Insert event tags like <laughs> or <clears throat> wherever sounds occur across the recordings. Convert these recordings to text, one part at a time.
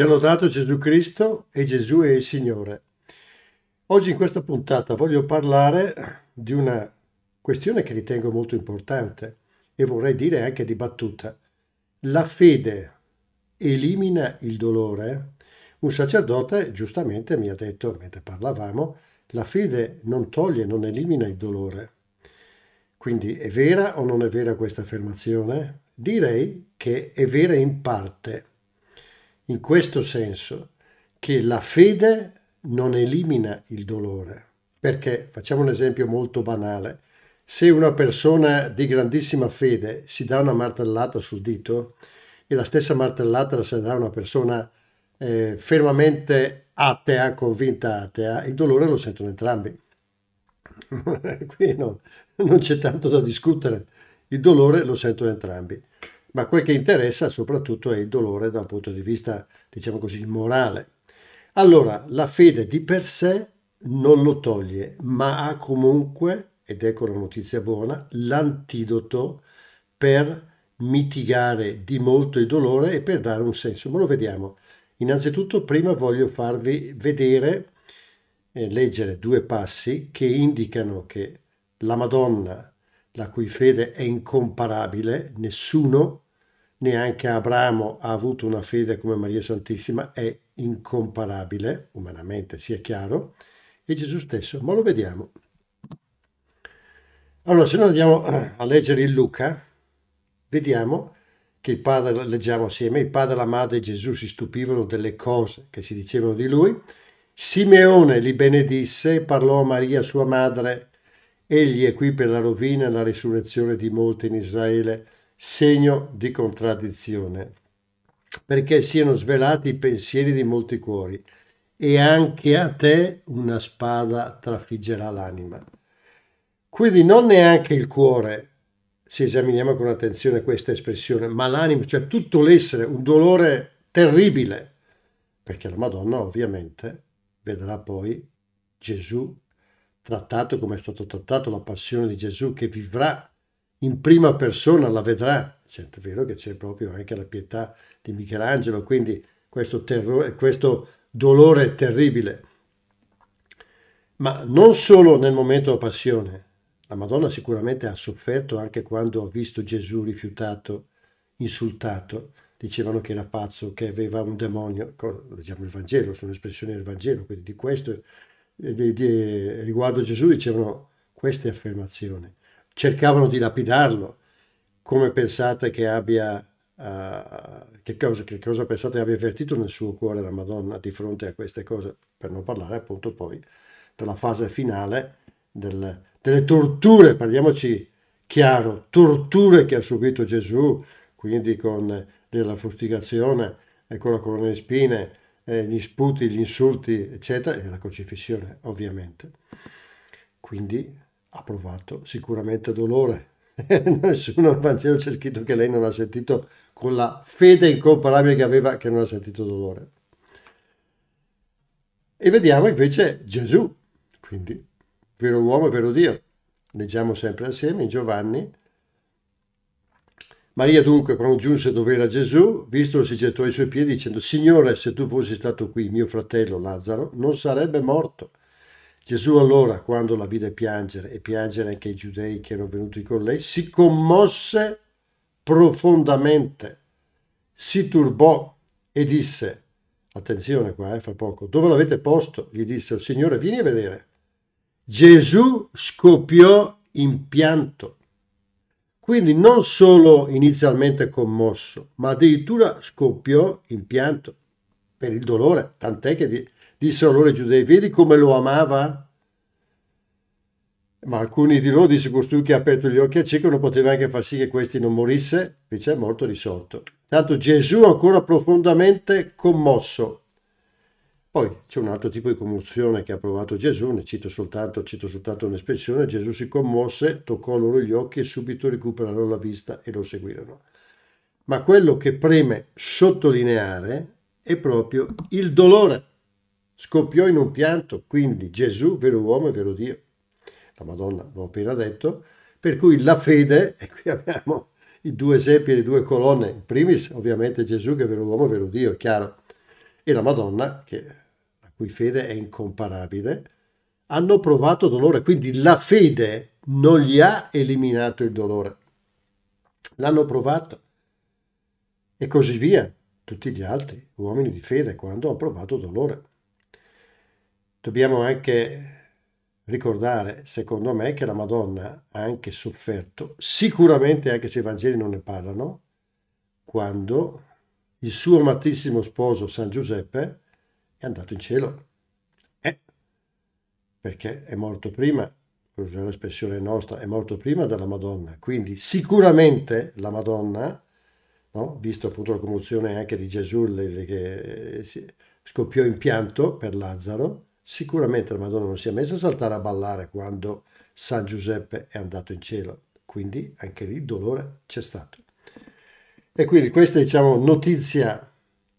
Sia lodato Gesù Cristo e Gesù è il Signore. Oggi in questa puntata voglio parlare di una questione che ritengo molto importante e vorrei dire anche dibattuta. La fede elimina il dolore? Un sacerdote giustamente mi ha detto mentre parlavamo, la fede non toglie, non elimina il dolore. Quindi è vera o non è vera questa affermazione? Direi che è vera in parte in questo senso che la fede non elimina il dolore. Perché, facciamo un esempio molto banale, se una persona di grandissima fede si dà una martellata sul dito e la stessa martellata la si dà una persona eh, fermamente atea, convinta atea, il dolore lo sentono entrambi. <laughs> Qui no, non c'è tanto da discutere, il dolore lo sentono entrambi ma quel che interessa soprattutto è il dolore da un punto di vista, diciamo così, morale. Allora, la fede di per sé non lo toglie, ma ha comunque, ed ecco la notizia buona, l'antidoto per mitigare di molto il dolore e per dare un senso. Ma lo vediamo. Innanzitutto, prima voglio farvi vedere e eh, leggere due passi che indicano che la Madonna la cui fede è incomparabile, nessuno, neanche Abramo ha avuto una fede come Maria Santissima, è incomparabile, umanamente sia chiaro, e Gesù stesso, ma lo vediamo. Allora, se noi andiamo eh, a leggere in Luca, vediamo che il padre, leggiamo assieme, il padre la madre e Gesù si stupivano delle cose che si dicevano di lui. Simeone li benedisse e parlò a Maria sua madre Egli è qui per la rovina e la risurrezione di molti in Israele, segno di contraddizione, perché siano svelati i pensieri di molti cuori, e anche a te una spada trafiggerà l'anima. Quindi non neanche il cuore, se esaminiamo con attenzione questa espressione, ma l'anima, cioè tutto l'essere, un dolore terribile, perché la Madonna ovviamente vedrà poi Gesù trattato come è stato trattato la passione di Gesù, che vivrà in prima persona, la vedrà. Certo è vero che c'è proprio anche la pietà di Michelangelo, quindi questo, terrore, questo dolore terribile. Ma non solo nel momento della passione, la Madonna sicuramente ha sofferto anche quando ha visto Gesù rifiutato, insultato, dicevano che era pazzo, che aveva un demonio, leggiamo il Vangelo, sono espressioni del Vangelo, quindi di questo eh, di, di, riguardo Gesù dicevano queste affermazioni, cercavano di lapidarlo, come pensate che abbia, uh, che, cosa, che cosa pensate abbia avvertito nel suo cuore la Madonna di fronte a queste cose, per non parlare appunto poi della fase finale del, delle torture, parliamoci chiaro, torture che ha subito Gesù, quindi con eh, della fustigazione e con la corona di spine, eh, gli sputi, gli insulti, eccetera, e la crocifissione, ovviamente. Quindi ha provato sicuramente dolore. <laughs> Nessuno al Vangelo c'è scritto che lei non ha sentito con la fede incomparabile che aveva, che non ha sentito dolore. E vediamo invece Gesù, quindi vero uomo e vero Dio. Leggiamo sempre assieme in Giovanni Maria dunque quando giunse dove era Gesù, visto si gettò ai suoi piedi dicendo Signore, se tu fossi stato qui, mio fratello Lazzaro non sarebbe morto. Gesù allora, quando la vide piangere e piangere anche i giudei che erano venuti con lei, si commosse profondamente, si turbò e disse, attenzione qua, eh, fra poco, dove l'avete posto? Gli disse, oh, Signore, vieni a vedere. Gesù scoppiò in pianto quindi non solo inizialmente commosso, ma addirittura scoppiò in pianto per il dolore, tant'è che disse allora ai giudei, vedi come lo amava? Ma alcuni di loro disse costui che ha aperto gli occhi a cieco non poteva anche far sì che questi non morisse, invece è morto risorto. Tanto Gesù ancora profondamente commosso poi c'è un altro tipo di commozione che ha provato Gesù, ne cito soltanto, cito soltanto un'espressione, Gesù si commosse, toccò loro gli occhi e subito recuperarono la vista e lo seguirono. Ma quello che preme sottolineare è proprio il dolore. Scoppiò in un pianto, quindi Gesù, vero uomo e vero Dio. La Madonna, l'ho appena detto, per cui la fede, <laughs> e qui abbiamo i due esempi, le due colonne, in primis ovviamente Gesù che è vero uomo e vero Dio, è chiaro, e la Madonna, che, la cui fede è incomparabile, hanno provato dolore, quindi la fede non gli ha eliminato il dolore, l'hanno provato e così via, tutti gli altri uomini di fede quando hanno provato dolore. Dobbiamo anche ricordare, secondo me, che la Madonna ha anche sofferto, sicuramente anche se i Vangeli non ne parlano, quando il suo amatissimo sposo San Giuseppe è andato in cielo. Eh, perché è morto prima, usare l'espressione nostra, è morto prima della Madonna. Quindi sicuramente la Madonna, no? visto appunto la commozione anche di Gesù che eh, scoppiò in pianto per Lazzaro, sicuramente la Madonna non si è messa a saltare a ballare quando San Giuseppe è andato in cielo. Quindi anche lì il dolore c'è stato. E quindi questa diciamo, notizia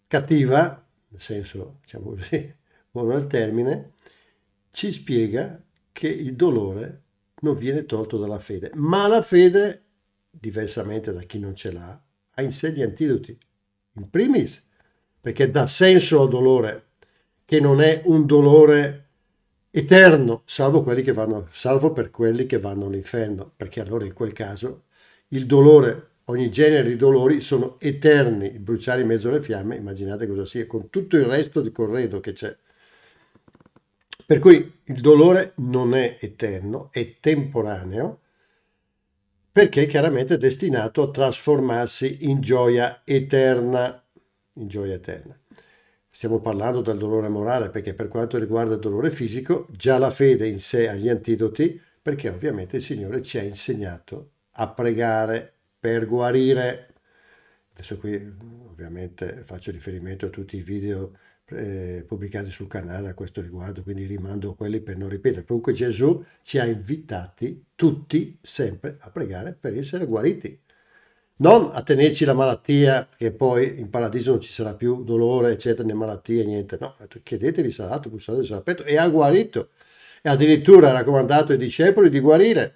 cattiva, nel senso diciamo così, <laughs> buono al termine, ci spiega che il dolore non viene tolto dalla fede, ma la fede, diversamente da chi non ce l'ha, ha in sé gli antidoti. In primis, perché dà senso al dolore, che non è un dolore eterno, salvo, quelli che vanno, salvo per quelli che vanno all'inferno, perché allora in quel caso il dolore Ogni genere di dolori sono eterni. Bruciare in mezzo alle fiamme, immaginate cosa sia, con tutto il resto di corredo che c'è. Per cui il dolore non è eterno, è temporaneo, perché chiaramente è destinato a trasformarsi in gioia eterna. In gioia eterna. Stiamo parlando del dolore morale, perché per quanto riguarda il dolore fisico, già la fede in sé ha gli antidoti, perché ovviamente il Signore ci ha insegnato a pregare, per guarire, adesso qui ovviamente faccio riferimento a tutti i video eh, pubblicati sul canale a questo riguardo, quindi rimando quelli per non ripetere. Comunque Gesù ci ha invitati tutti sempre a pregare per essere guariti. Non a tenerci la malattia, che poi in paradiso non ci sarà più dolore, eccetera, né malattie, niente. No, chiedetevi salato, bussate il serpente e ha guarito. E addirittura ha raccomandato ai discepoli di guarire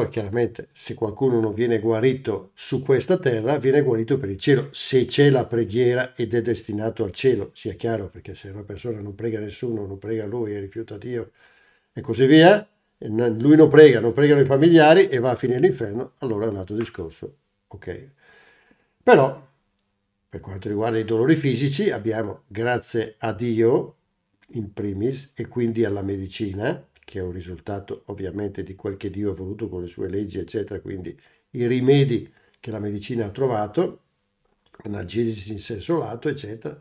poi chiaramente se qualcuno non viene guarito su questa terra, viene guarito per il cielo, se c'è la preghiera ed è destinato al cielo, sia chiaro, perché se una persona non prega nessuno, non prega lui e rifiuta Dio e così via, lui non prega, non pregano i familiari e va a finire l'inferno, allora è un altro discorso. Ok. Però per quanto riguarda i dolori fisici abbiamo, grazie a Dio in primis e quindi alla medicina, che è un risultato ovviamente di quel che Dio ha voluto con le sue leggi, eccetera, quindi i rimedi che la medicina ha trovato, analgesici in senso lato, eccetera,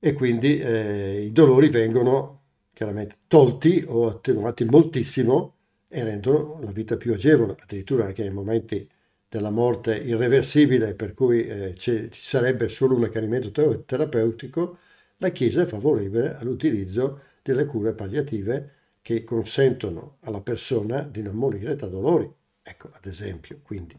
e quindi eh, i dolori vengono chiaramente tolti o attenuati moltissimo e rendono la vita più agevole, addirittura anche nei momenti della morte irreversibile, per cui eh, ci sarebbe solo un accanimento terapeutico, la Chiesa è favorevole all'utilizzo delle cure palliative che consentono alla persona di non morire da dolori. Ecco, ad esempio, quindi,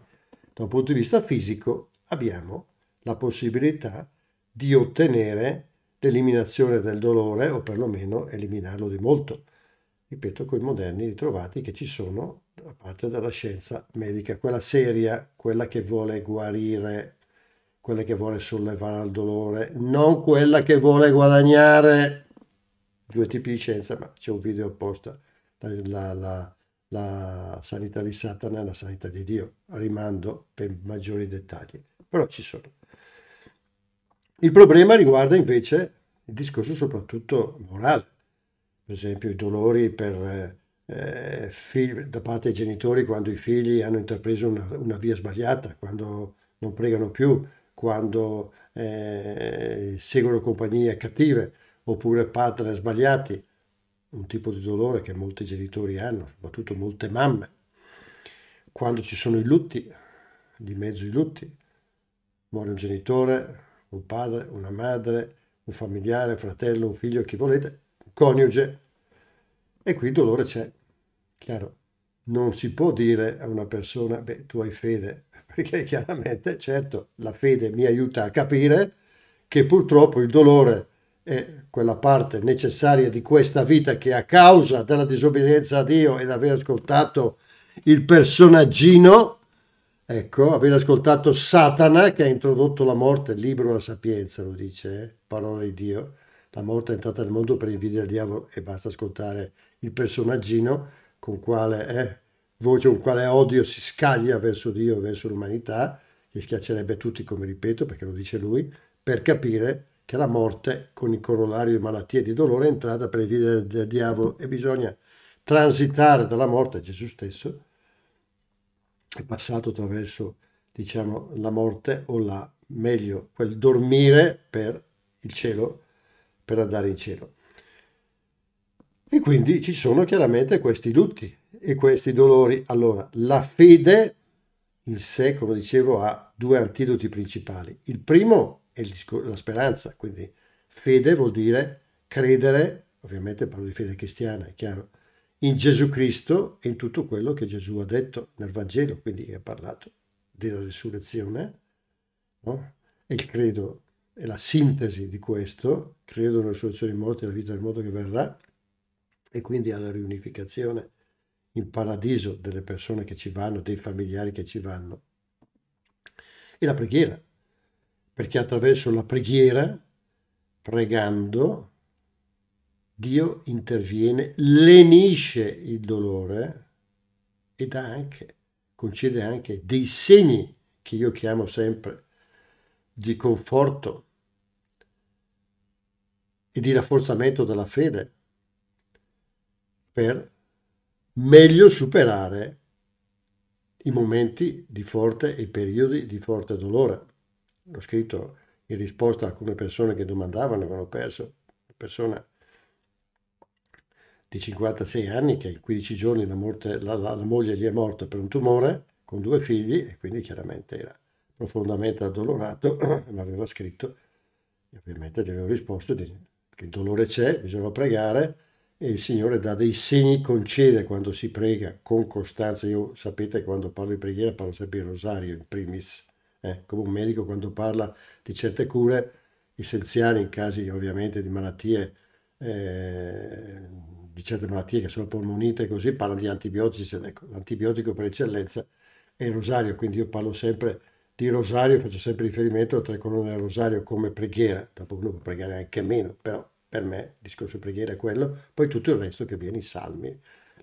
da un punto di vista fisico abbiamo la possibilità di ottenere l'eliminazione del dolore o perlomeno eliminarlo di molto. Ripeto, con i moderni ritrovati che ci sono da parte della scienza medica, quella seria, quella che vuole guarire, quella che vuole sollevare al dolore, non quella che vuole guadagnare due tipi di scienza, ma c'è un video apposta, la, la, la sanità di Satana e la sanità di Dio. Rimando per maggiori dettagli, però ci sono. Il problema riguarda invece il discorso soprattutto morale, per esempio i dolori per, eh, eh figli, da parte dei genitori quando i figli hanno intrapreso una, una via sbagliata, quando non pregano più, quando eh, seguono compagnie cattive oppure padre sbagliati, un tipo di dolore che molti genitori hanno, soprattutto molte mamme. Quando ci sono i lutti, di mezzo i lutti, muore un genitore, un padre, una madre, un familiare, un fratello, un figlio, chi volete, un coniuge. E qui il dolore c'è. Chiaro, non si può dire a una persona, beh, tu hai fede, <laughs> perché chiaramente, certo, la fede mi aiuta a capire che purtroppo il dolore e quella parte necessaria di questa vita che a causa della disobbedienza a Dio e di aver ascoltato il personaggino, ecco, aver ascoltato Satana che ha introdotto la morte, il libro La Sapienza lo dice, eh? parola di Dio, la morte è entrata nel mondo per invidia del diavolo e basta ascoltare il personaggino con quale eh, voce, con quale odio si scaglia verso Dio, verso l'umanità, che schiaccerebbe tutti, come ripeto, perché lo dice lui, per capire che la morte, con il corollario di malattie e di dolore, è entrata per via del diavolo e bisogna transitare dalla morte, Gesù stesso è passato attraverso diciamo, la morte o la, meglio, quel dormire per il cielo, per andare in cielo. E quindi ci sono chiaramente questi lutti e questi dolori. Allora, la fede in sé, come dicevo, ha due antidoti principali. Il primo è la speranza, quindi fede vuol dire credere, ovviamente parlo di fede cristiana, è chiaro, in Gesù Cristo e in tutto quello che Gesù ha detto nel Vangelo, quindi ha parlato della risurrezione, no? e il credo è la sintesi di questo, credo nella risurrezione di morte e nella vita del mondo che verrà, e quindi alla riunificazione in paradiso delle persone che ci vanno, dei familiari che ci vanno. E la preghiera, perché attraverso la preghiera, pregando, Dio interviene, lenisce il dolore e dà anche, concede anche dei segni che io chiamo sempre di conforto e di rafforzamento della fede per meglio superare i momenti di forte e i periodi di forte dolore l'ho scritto in risposta a alcune persone che domandavano, avevano perso una persona di 56 anni che in 15 giorni la, morte, la, la, la moglie gli è morta per un tumore con due figli e quindi chiaramente era profondamente addolorato, <clears throat> mi aveva scritto e ovviamente gli avevo risposto che il dolore c'è, bisogna pregare e il Signore dà dei segni, concede quando si prega con costanza. Io sapete quando parlo di preghiera parlo sempre di rosario in primis, eh, come un medico quando parla di certe cure essenziali in casi ovviamente di malattie, eh, di certe malattie che sono polmonite e così, parla di antibiotici, ecco, l'antibiotico per eccellenza è il rosario, quindi io parlo sempre di rosario, faccio sempre riferimento a tre colonne del rosario come preghiera, dopo uno può pregare anche meno, però per me il discorso di preghiera è quello, poi tutto il resto che viene i salmi,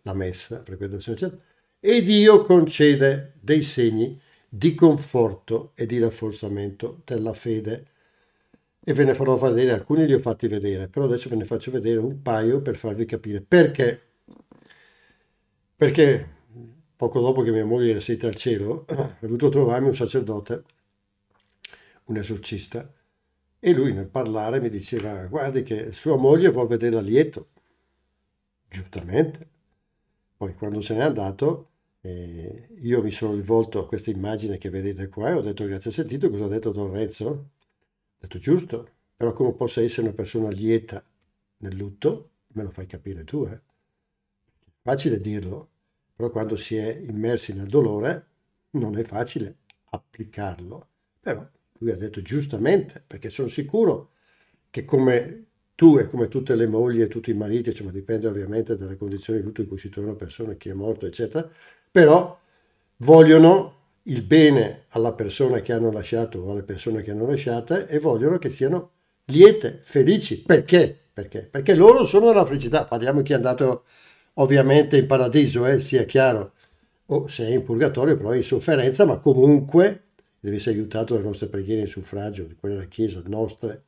la messa, la frequentazione, eccetera. E Dio concede dei segni di conforto e di rafforzamento della fede e ve ne farò vedere alcuni li ho fatti vedere però adesso ve ne faccio vedere un paio per farvi capire perché perché poco dopo che mia moglie era salita al cielo è venuto a trovarmi un sacerdote un esorcista e lui nel parlare mi diceva guardi che sua moglie vuol vederla lieto giustamente poi quando se n'è andato eh, io mi sono rivolto a questa immagine che vedete qua e ho detto grazie, hai sentito cosa ha detto Don Renzo? Ha detto giusto, però come possa essere una persona lieta nel lutto, me lo fai capire tu, eh? Facile dirlo, però quando si è immersi nel dolore non è facile applicarlo. Però lui ha detto giustamente, perché sono sicuro che come tu e come tutte le mogli e tutti i mariti, insomma dipende ovviamente dalle condizioni di tutto in cui si trovano persone, chi è morto, eccetera, però vogliono il bene alla persona che hanno lasciato o alle persone che hanno lasciata e vogliono che siano liete, felici. Perché? Perché? Perché loro sono la felicità. Parliamo di chi è andato ovviamente in paradiso, eh, sia chiaro, o se è in purgatorio, però è in sofferenza, ma comunque deve essere aiutato dalle nostre preghiere in suffragio, di quelle della Chiesa nostre.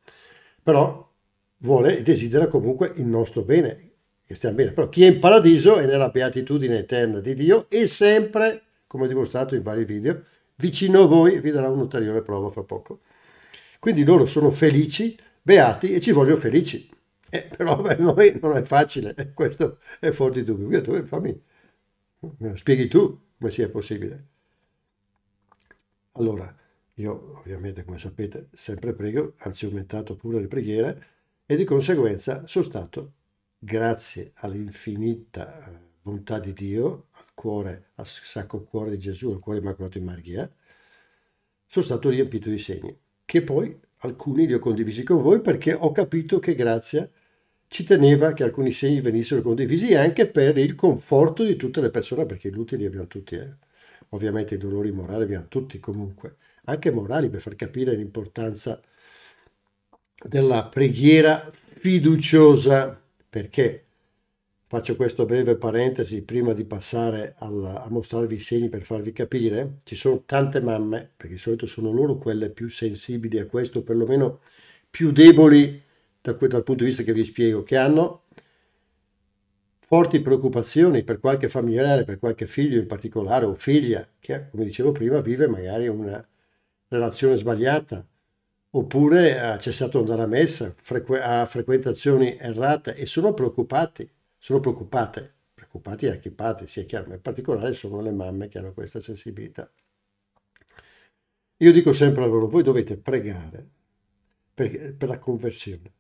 Però vuole e desidera comunque il nostro bene, che stiamo bene. Però chi è in paradiso è nella beatitudine eterna di Dio e sempre, come dimostrato in vari video, vicino a voi vi darà un'ulteriore prova fra poco. Quindi loro sono felici, beati e ci vogliono felici. Eh, però <laughs> per noi non è facile, eh, questo è fuori di dubbio. Tu, eh, fammi, me lo spieghi tu come sia possibile. Allora, io ovviamente come sapete sempre prego, anzi ho aumentato pure le preghiere, e di conseguenza sono stato, grazie all'infinita eh, bontà di Dio, al cuore, al sacro cuore di Gesù, al cuore immacolato in Maria, sono stato riempito di segni, che poi alcuni li ho condivisi con voi perché ho capito che Grazia ci teneva che alcuni segni venissero condivisi anche per il conforto di tutte le persone, perché gli utili li abbiamo tutti, eh. ovviamente i dolori morali abbiamo tutti comunque, anche morali per far capire l'importanza della preghiera fiduciosa, perché faccio questa breve parentesi prima di passare alla, a mostrarvi i segni per farvi capire, ci sono tante mamme, perché di solito sono loro quelle più sensibili a questo, perlomeno più deboli da, dal punto di vista che vi spiego, che hanno forti preoccupazioni per qualche familiare, per qualche figlio in particolare o figlia che, come dicevo prima, vive magari una relazione sbagliata oppure ha eh, cessato di andare a messa, frequ- ha frequentazioni errate e sono preoccupati, sono preoccupate, preoccupati anche i padri, sia chiaro, ma in particolare sono le mamme che hanno questa sensibilità. Io dico sempre a loro, voi dovete pregare per, per la conversione,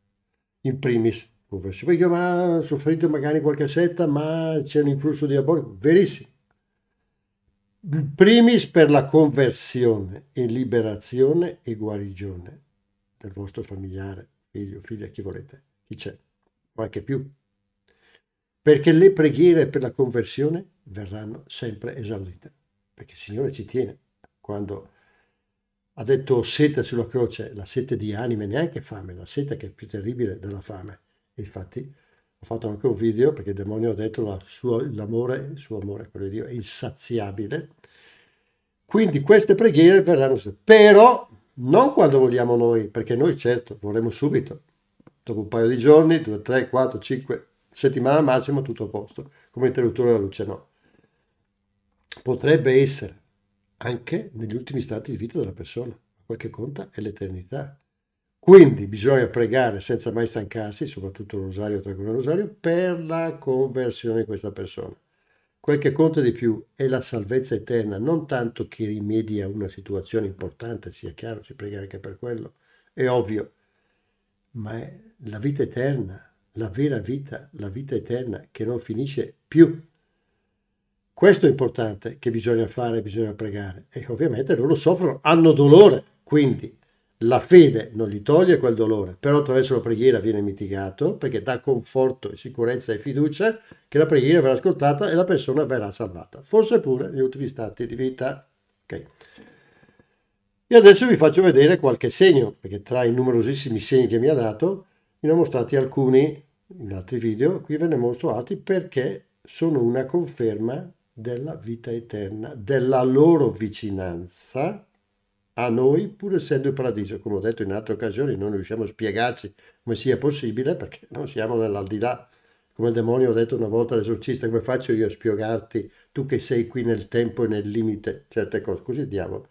in primis conversione, perché io ma ho sofferto magari qualche setta, ma c'è un influsso diabolico, verissimo. In primis per la conversione e liberazione e guarigione del vostro familiare, figlio, figlia, chi volete, chi c'è, o anche più. Perché le preghiere per la conversione verranno sempre esaudite, perché il Signore ci tiene. Quando ha detto sete sulla croce, la sete di anime, neanche fame, la sete che è più terribile della fame. Infatti ho fatto anche un video perché il demonio ha detto la sua, l'amore, il suo amore, quello di Dio, è insaziabile. Quindi queste preghiere verranno, però non quando vogliamo noi, perché noi certo vorremmo subito, dopo un paio di giorni, 2, 3, 4, 5 settimane massimo tutto a posto, come interruttore della luce no. Potrebbe essere anche negli ultimi stati di vita della persona, quel che conta è l'eternità. Quindi bisogna pregare senza mai stancarsi, soprattutto il rosario, tra cui il rosario, per la conversione di questa persona. Quel che conta di più è la salvezza eterna, non tanto chi rimedia una situazione importante, sia chiaro, si prega anche per quello, è ovvio, ma è la vita eterna, la vera vita, la vita eterna che non finisce più. Questo è importante che bisogna fare, bisogna pregare. E ovviamente loro soffrono, hanno dolore, quindi la fede non gli toglie quel dolore, però attraverso la preghiera viene mitigato perché dà conforto, sicurezza e fiducia che la preghiera verrà ascoltata e la persona verrà salvata, forse pure negli ultimi istanti di vita. Okay. E adesso vi faccio vedere qualche segno, perché tra i numerosissimi segni che mi ha dato, ne ho mostrati alcuni in altri video, qui ve ne mostro altri perché sono una conferma della vita eterna, della loro vicinanza a noi, pur essendo il paradiso, come ho detto in altre occasioni, non riusciamo a spiegarci come sia possibile perché <laughs> non siamo nell'aldilà. Come il demonio ha detto una volta all'esorcista, come faccio io a spiegarti, tu che sei qui nel tempo e nel limite, certe cose. Così il diavolo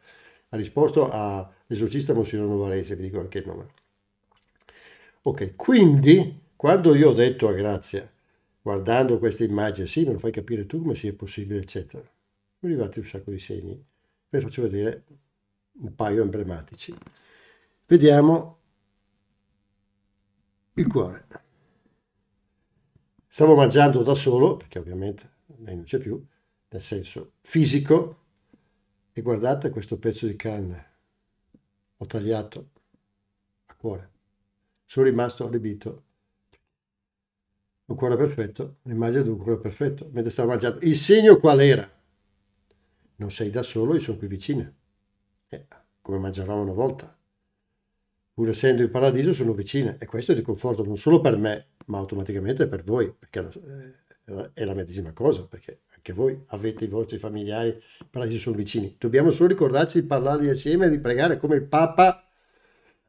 ha risposto all'esorcista Monsignor Novarese, vi dico anche il nome. Ok, quindi quando io ho detto a Grazia, guardando questa immagine, sì, me lo fai capire tu come sia possibile, eccetera, sono arrivati un sacco di segni. Ve li faccio vedere un paio emblematici. Vediamo il cuore. Stavo mangiando da solo, perché ovviamente lei non c'è più, nel senso fisico, e guardate questo pezzo di canna, ho tagliato a cuore. Sono rimasto allibito. Un cuore perfetto, l'immagine di un cuore perfetto, mentre stavo mangiando. Il segno qual era? Non sei da solo, io sono qui vicino. Eh, come mangiavamo una volta. Pur essendo il paradiso sono vicine e questo è di conforto non solo per me, ma automaticamente per voi, perché eh, è la medesima cosa, perché anche voi avete i vostri familiari, il paradiso sono vicini. Dobbiamo solo ricordarci di parlare assieme e di pregare come il Papa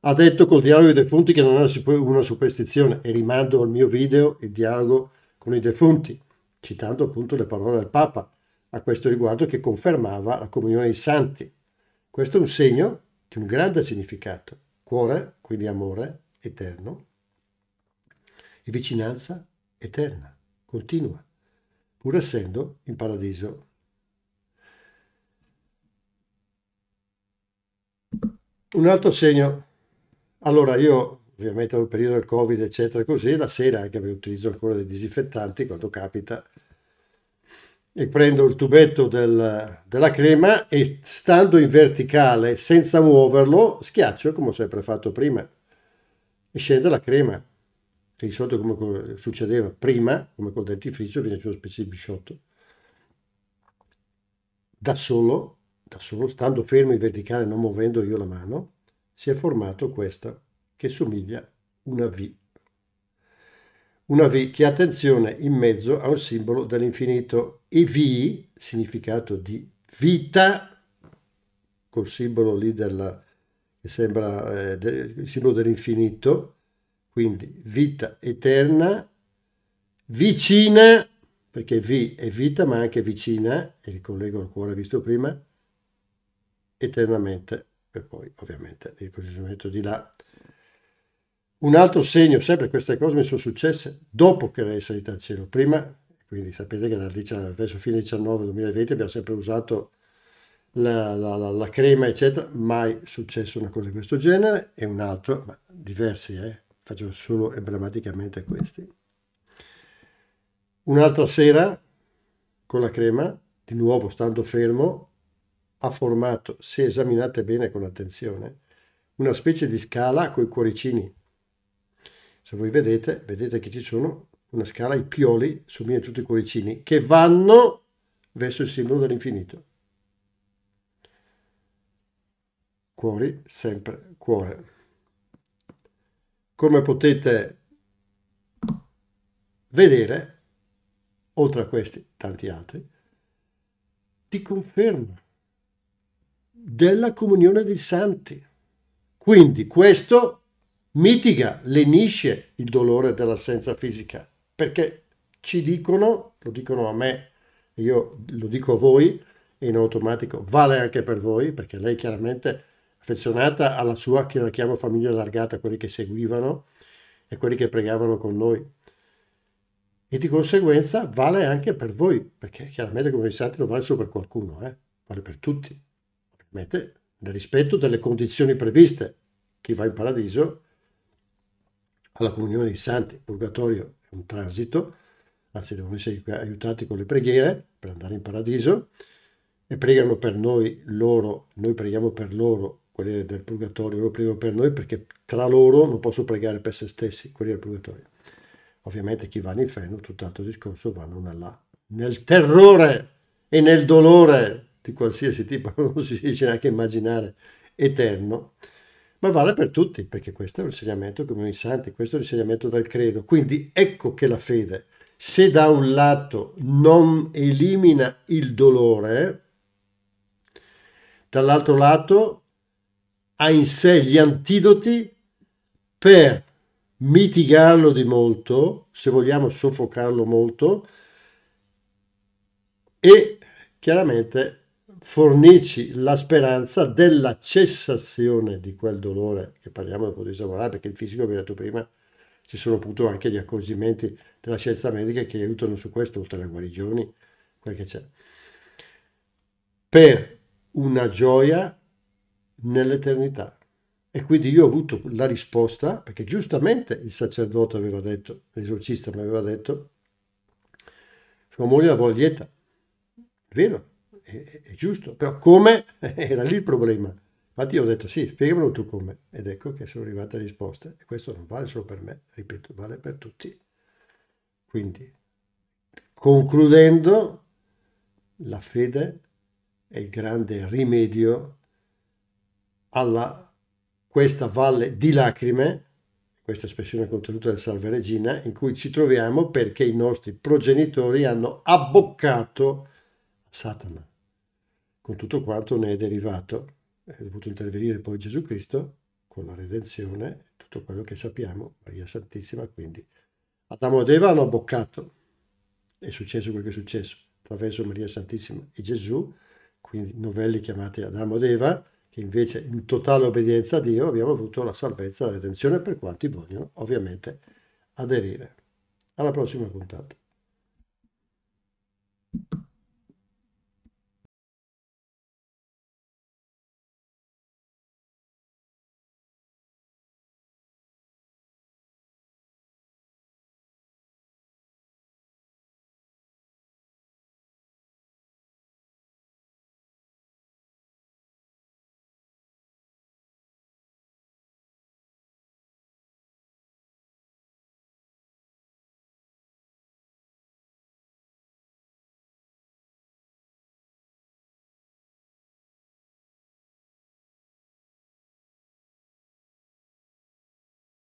ha detto col dialogo dei defunti che non è una superstizione e rimando al mio video il dialogo con i defunti, citando appunto le parole del Papa a questo riguardo che confermava la comunione dei santi. Questo è un segno di un grande significato. Cuore, quindi amore eterno e vicinanza eterna, continua, pur essendo in paradiso. Un altro segno. Allora io ovviamente nel periodo del covid eccetera così, la sera anche utilizzo ancora dei disinfettanti quando capita e prendo il tubetto del, della crema e stando in verticale senza muoverlo schiaccio come ho sempre fatto prima e scende la crema che di solito come succedeva prima come col dentifricio viene su una specie di bisciotto da solo da solo stando fermo in verticale non muovendo io la mano si è formato questa che somiglia una V una V che attenzione in mezzo a un simbolo dell'infinito. E vi, significato di vita, col simbolo lì della, che sembra eh, de, il simbolo dell'infinito, quindi vita eterna, vicina, perché V è vita ma anche vicina, e ricollego al cuore visto prima, eternamente, per poi ovviamente il riconoscimento di là. Un altro segno, sempre queste cose mi sono successe dopo che lei è salita al cielo. Prima, quindi sapete che dal 19, verso fine 19 2020 abbiamo sempre usato la, la, la, la, crema, eccetera, mai successo una cosa di questo genere, e un altro, ma diversi, eh? faccio solo emblematicamente questi. Un'altra sera con la crema, di nuovo stando fermo, ha formato, se esaminate bene con attenzione, una specie di scala con i cuoricini se voi vedete, vedete che ci sono una scala, i pioli somigliano a tutti i cuoricini, che vanno verso il simbolo dell'infinito. Cuori, sempre cuore. Come potete vedere, oltre a questi, tanti altri, ti conferma della comunione dei santi. Quindi questo mitiga, lenisce il dolore dell'assenza fisica, perché ci dicono, lo dicono a me, io lo dico a voi, in automatico vale anche per voi, perché lei chiaramente affezionata alla sua, che la chiamo famiglia allargata, quelli che seguivano e quelli che pregavano con noi. E di conseguenza vale anche per voi, perché chiaramente come santi non vale solo per qualcuno, eh? vale per tutti, ovviamente nel rispetto delle condizioni previste. Chi va in paradiso alla comunione dei santi, il purgatorio è un transito, anzi devono essere aiutati con le preghiere per andare in paradiso e pregano per noi loro, noi preghiamo per loro, quelli del purgatorio, loro pregano per noi perché tra loro non posso pregare per se stessi, quelli del purgatorio. Ovviamente chi va in all'inferno, tutt'altro discorso, vanno nella, nel terrore e nel dolore di qualsiasi tipo, <laughs> non si dice neanche immaginare, eterno ma vale per tutti, perché questo è un insegnamento come i santi, questo è un insegnamento dal credo. Quindi ecco che la fede, se da un lato non elimina il dolore, dall'altro lato ha in sé gli antidoti per mitigarlo di molto, se vogliamo soffocarlo molto, e chiaramente fornici la speranza della cessazione di quel dolore, che parliamo dal punto di vista morale, perché il fisico, vi ho detto prima, ci sono appunto anche gli accorgimenti della scienza medica che aiutano su questo, oltre alle guarigioni, quel che c'è. Per una gioia nell'eternità. E quindi io ho avuto la risposta, perché giustamente il sacerdote aveva detto, l'esorcista mi aveva detto, sua moglie la voglieta, vero? è, è giusto, però come <laughs> era lì il problema. Infatti io ho detto sì, spiegamelo tu come. Ed ecco che sono arrivate le risposte. E questo non vale solo per me, ripeto, vale per tutti. Quindi, concludendo, la fede è il grande rimedio alla questa valle di lacrime, questa espressione contenuta nel Salve Regina, in cui ci troviamo perché i nostri progenitori hanno abboccato Satana con tutto quanto ne è derivato. È dovuto intervenire poi Gesù Cristo con la redenzione, tutto quello che sappiamo, Maria Santissima, quindi Adamo ed Eva hanno boccato, è successo quel che è successo, attraverso Maria Santissima e Gesù, quindi novelli chiamati Adamo ed Eva, che invece in totale obbedienza a Dio abbiamo avuto la salvezza, la redenzione per quanti vogliono ovviamente aderire. Alla prossima puntata.